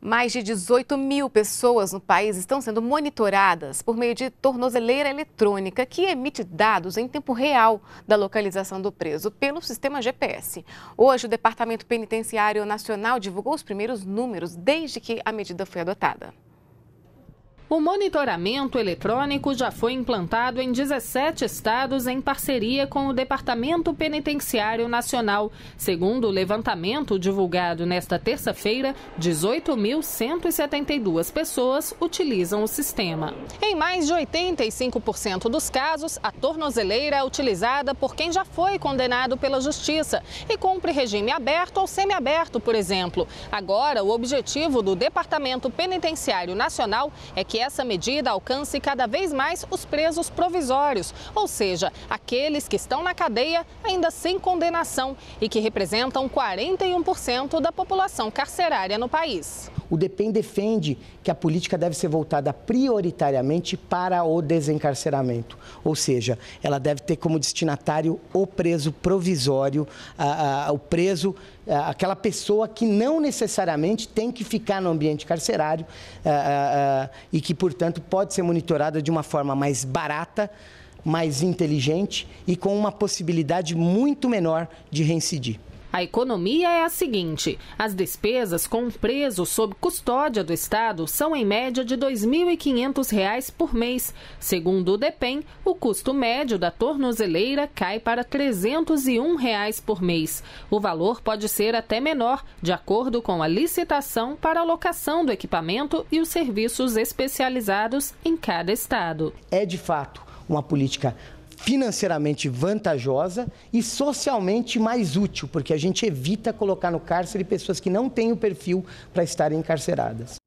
Mais de 18 mil pessoas no país estão sendo monitoradas por meio de tornozeleira eletrônica que emite dados em tempo real da localização do preso pelo sistema GPS. Hoje, o Departamento Penitenciário Nacional divulgou os primeiros números desde que a medida foi adotada. O monitoramento eletrônico já foi implantado em 17 estados em parceria com o Departamento Penitenciário Nacional. Segundo o levantamento divulgado nesta terça-feira, 18.172 pessoas utilizam o sistema. Em mais de 85% dos casos, a tornozeleira é utilizada por quem já foi condenado pela Justiça e cumpre regime aberto ou semiaberto, por exemplo. Agora, o objetivo do Departamento Penitenciário Nacional é que que essa medida alcance cada vez mais os presos provisórios, ou seja, aqueles que estão na cadeia ainda sem condenação e que representam 41% da população carcerária no país. O DEPEN defende que a política deve ser voltada prioritariamente para o desencarceramento, ou seja, ela deve ter como destinatário o preso provisório, a, a, o preso, a, aquela pessoa que não necessariamente tem que ficar no ambiente carcerário e que, portanto, pode ser monitorada de uma forma mais barata mais inteligente e com uma possibilidade muito menor de reincidir. A economia é a seguinte: as despesas com um preso sob custódia do Estado são em média de R$ 2.500 por mês. Segundo o DEPEN, o custo médio da tornozeleira cai para R$ 301 reais por mês. O valor pode ser até menor, de acordo com a licitação para a locação do equipamento e os serviços especializados em cada estado. É de fato uma política financeiramente vantajosa e socialmente mais útil, porque a gente evita colocar no cárcere pessoas que não têm o perfil para estarem encarceradas.